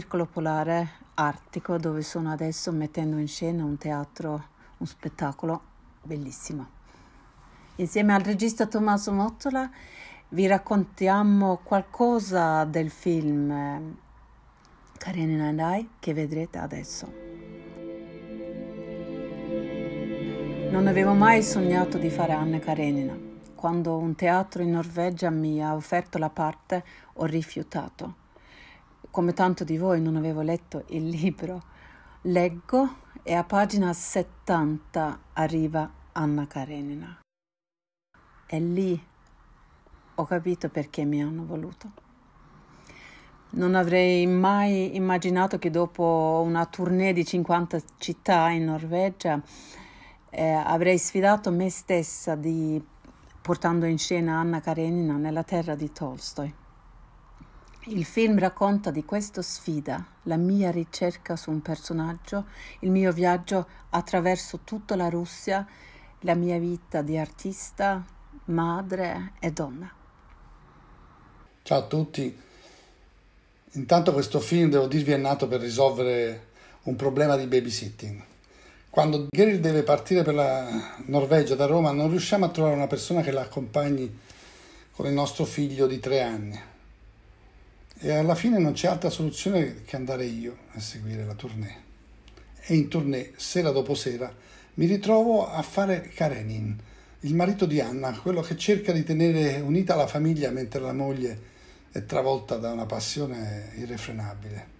Circolo Polare Artico dove sono adesso mettendo in scena un teatro, un spettacolo bellissimo. Insieme al regista Tommaso Mottola vi raccontiamo qualcosa del film eh, Karenina Nandai che vedrete adesso. Non avevo mai sognato di fare Anna Karenina. Quando un teatro in Norvegia mi ha offerto la parte ho rifiutato come tanto di voi non avevo letto il libro, leggo e a pagina 70 arriva Anna Karenina. E lì ho capito perché mi hanno voluto. Non avrei mai immaginato che dopo una tournée di 50 città in Norvegia eh, avrei sfidato me stessa di, portando in scena Anna Karenina nella terra di Tolstoi. Il film racconta di questa sfida, la mia ricerca su un personaggio, il mio viaggio attraverso tutta la Russia, la mia vita di artista, madre e donna. Ciao a tutti. Intanto questo film, devo dirvi, è nato per risolvere un problema di babysitting. Quando Gary deve partire per la Norvegia da Roma non riusciamo a trovare una persona che la accompagni con il nostro figlio di tre anni e alla fine non c'è altra soluzione che andare io a seguire la tournée. E in tournée, sera dopo sera, mi ritrovo a fare Karenin, il marito di Anna, quello che cerca di tenere unita la famiglia mentre la moglie è travolta da una passione irrefrenabile.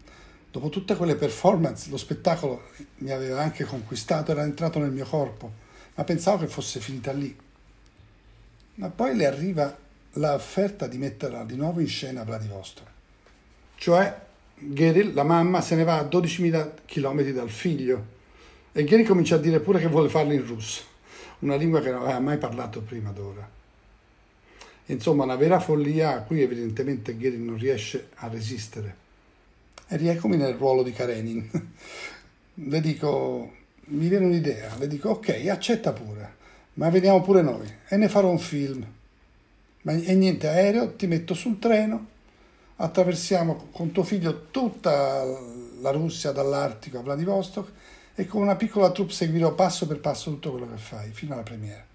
Dopo tutte quelle performance, lo spettacolo mi aveva anche conquistato, era entrato nel mio corpo, ma pensavo che fosse finita lì. Ma poi le arriva l'offerta di metterla di nuovo in scena a Vladivostok. Cioè, Gary, la mamma, se ne va a 12.000 km dal figlio e Gary comincia a dire pure che vuole farlo in russo, una lingua che non aveva mai parlato prima d'ora. Insomma, una vera follia a cui evidentemente Gary non riesce a resistere. E rieccomi nel ruolo di Karenin. Le dico, mi viene un'idea, le dico ok, accetta pure, ma veniamo pure noi e ne farò un film. Ma, e niente, aereo, ti metto sul treno attraversiamo con tuo figlio tutta la Russia dall'Artico a Vladivostok e con una piccola troupe seguirò passo per passo tutto quello che fai fino alla premiere.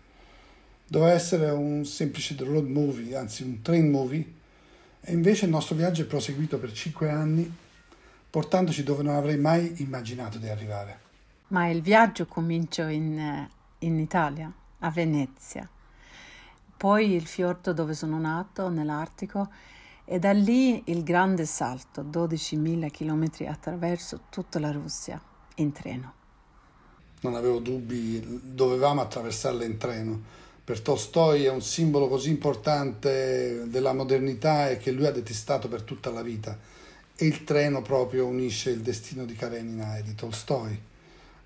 Doveva essere un semplice road movie, anzi un train movie, e invece il nostro viaggio è proseguito per cinque anni, portandoci dove non avrei mai immaginato di arrivare. Ma il viaggio cominciò in, eh, in Italia, a Venezia, poi il fiordo dove sono nato, nell'Artico, e da lì il grande salto, 12.000 km attraverso tutta la Russia in treno. Non avevo dubbi, dovevamo attraversarla in treno. Per Tolstoi è un simbolo così importante della modernità e che lui ha detestato per tutta la vita. E il treno proprio unisce il destino di Karenina e di Tolstoi.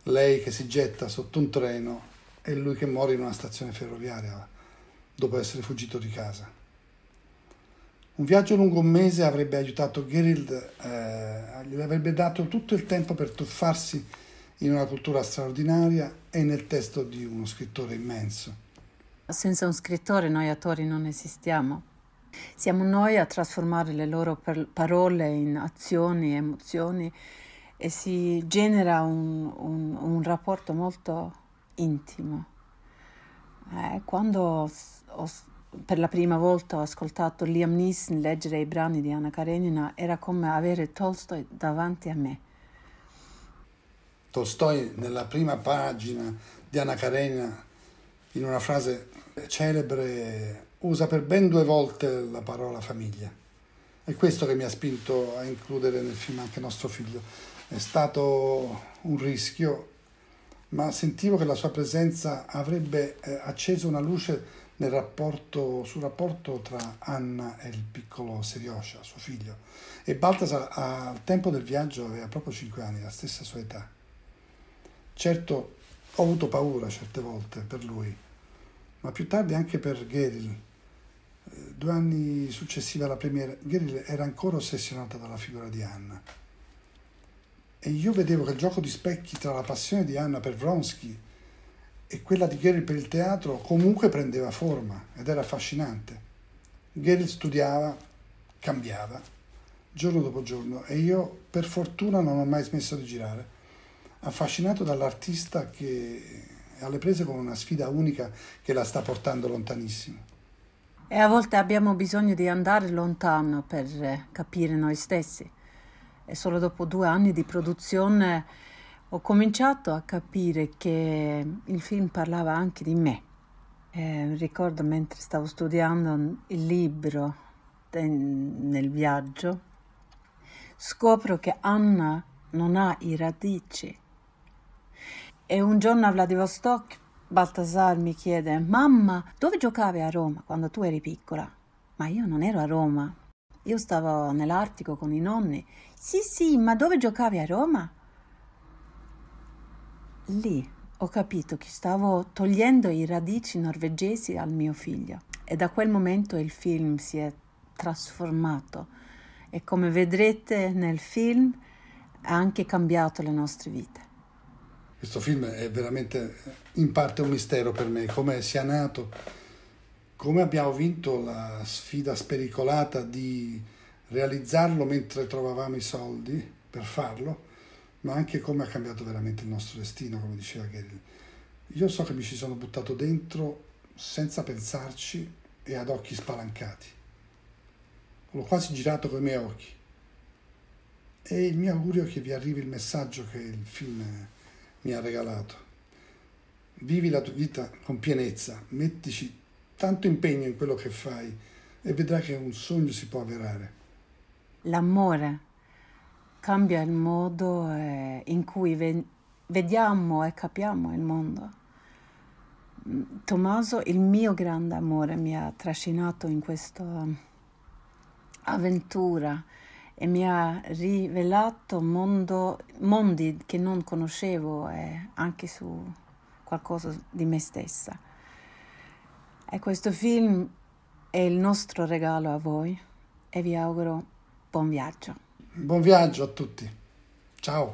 Lei che si getta sotto un treno e lui che muore in una stazione ferroviaria dopo essere fuggito di casa. Un viaggio lungo un mese avrebbe aiutato Gerild, eh, gli avrebbe dato tutto il tempo per tuffarsi in una cultura straordinaria e nel testo di uno scrittore immenso. Senza un scrittore noi attori non esistiamo. Siamo noi a trasformare le loro parole in azioni, emozioni e si genera un, un, un rapporto molto intimo. Eh, quando ho per la prima volta ho ascoltato Liam Neeson leggere i brani di Anna Karenina, era come avere Tolstoi davanti a me. Tolstoi nella prima pagina di Anna Karenina, in una frase celebre, usa per ben due volte la parola famiglia. È questo che mi ha spinto a includere nel film anche nostro figlio. È stato un rischio, ma sentivo che la sua presenza avrebbe eh, acceso una luce rapporto, sul rapporto tra Anna e il piccolo Seriosha, suo figlio. E Baltasar al tempo del viaggio aveva proprio 5 anni, la stessa sua età. Certo, ho avuto paura certe volte per lui, ma più tardi anche per Geril. Eh, due anni successivi alla premiere, Geril era ancora ossessionata dalla figura di Anna. E io vedevo che il gioco di specchi tra la passione di Anna per Vronsky e quella di Gerill per il teatro comunque prendeva forma ed era affascinante. Gerill studiava, cambiava, giorno dopo giorno, e io per fortuna non ho mai smesso di girare, affascinato dall'artista che è alle prese con una sfida unica che la sta portando lontanissimo. E a volte abbiamo bisogno di andare lontano per eh, capire noi stessi. E solo dopo due anni di produzione ho cominciato a capire che il film parlava anche di me. Eh, ricordo mentre stavo studiando il libro nel viaggio, scopro che Anna non ha i radici. E un giorno a Vladivostok Baltasar mi chiede: Mamma, dove giocavi a Roma quando tu eri piccola? Ma io non ero a Roma. Io stavo nell'Artico con i nonni. Sì, sì, ma dove giocavi a Roma? lì ho capito che stavo togliendo i radici norvegesi al mio figlio e da quel momento il film si è trasformato e come vedrete nel film ha anche cambiato le nostre vite. Questo film è veramente eh, in parte un mistero per me, come sia nato, come abbiamo vinto la sfida spericolata di realizzarlo mentre trovavamo i soldi per farlo ma anche come ha cambiato veramente il nostro destino, come diceva Gerill. Io so che mi ci sono buttato dentro senza pensarci e ad occhi spalancati. L'ho quasi girato con i miei occhi. E il mio augurio è che vi arrivi il messaggio che il film eh, mi ha regalato. Vivi la tua vita con pienezza, mettici tanto impegno in quello che fai e vedrai che un sogno si può avverare. L'amore cambia il modo eh, in cui ve- vediamo e capiamo il mondo. Tommaso, il mio grande amore, mi ha trascinato in questa avventura e mi ha rivelato mondo, mondi che non conoscevo e eh, anche su qualcosa di me stessa. E questo film è il nostro regalo a voi e vi auguro buon viaggio. Buon viaggio a tutti. Ciao.